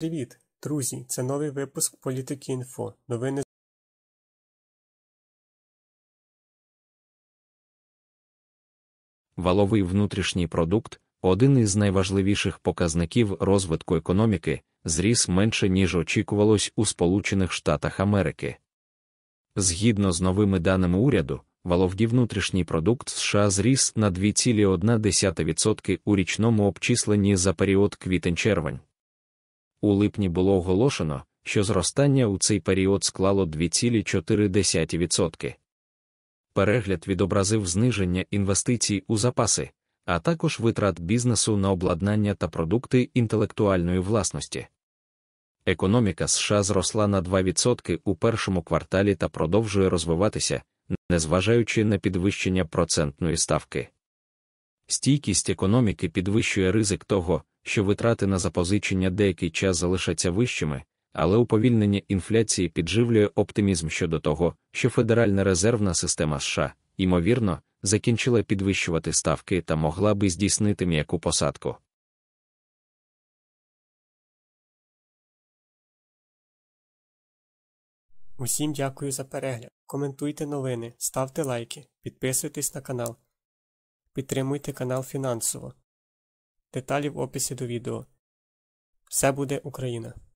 Привіт, друзі! Це новий випуск Політики інфо. Новини Валовий внутрішній продукт один із найважливіших показників розвитку економіки, зріс менше, ніж очікувалось у Сполучених Штатах Америки. Згідно з новими даними уряду, валовді внутрішній продукт США зріс на 2,1% у річному обчисленні за період квітень-червень. У липні було оголошено, що зростання у цей період склало 2,4%. Перегляд відобразив зниження інвестицій у запаси, а також витрат бізнесу на обладнання та продукти інтелектуальної власності. Економіка США зросла на 2% у першому кварталі та продовжує розвиватися, незважаючи на підвищення процентної ставки. Стійкість економіки підвищує ризик того, що витрати на запозичення деякий час залишаться вищими, але уповільнення інфляції підживлює оптимізм щодо того, що Федеральна резервна система США, ймовірно, закінчила підвищувати ставки та могла би здійснити м'яку посадку. Усім дякую за перегляд. Коментуйте новини, ставте лайки, підписуйтесь на канал. Підтримуйте канал фінансово. Деталі в описі до відео. Все буде Україна!